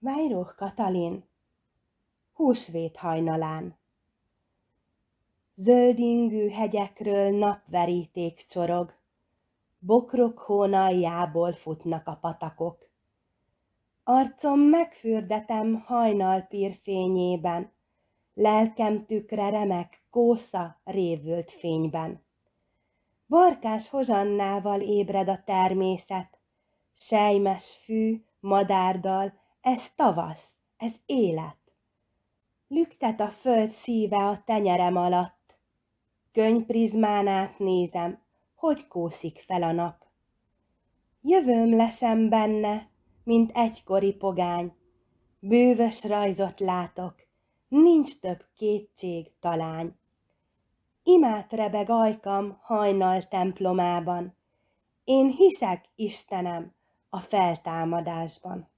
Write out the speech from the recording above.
Májroh Katalin, húsvét hajnalán. Zöldingű hegyekről napveríték csorog, bokrok hónaljából futnak a patakok. Arcom megfürdetem hajnal fényében, lelkem tükre remek kósza révült fényben. Barkás hozannával ébred a természet, sejmes fű, madárdal, ez tavasz, ez élet. Lüktet a föld szíve a tenyerem alatt. Könyvprizmán át nézem, hogy kószik fel a nap. Jövőm lesem benne, mint egykori pogány. Bűvös rajzot látok, nincs több kétség talány. Imát rebeg ajkam hajnal templomában. Én hiszek, Istenem, a feltámadásban.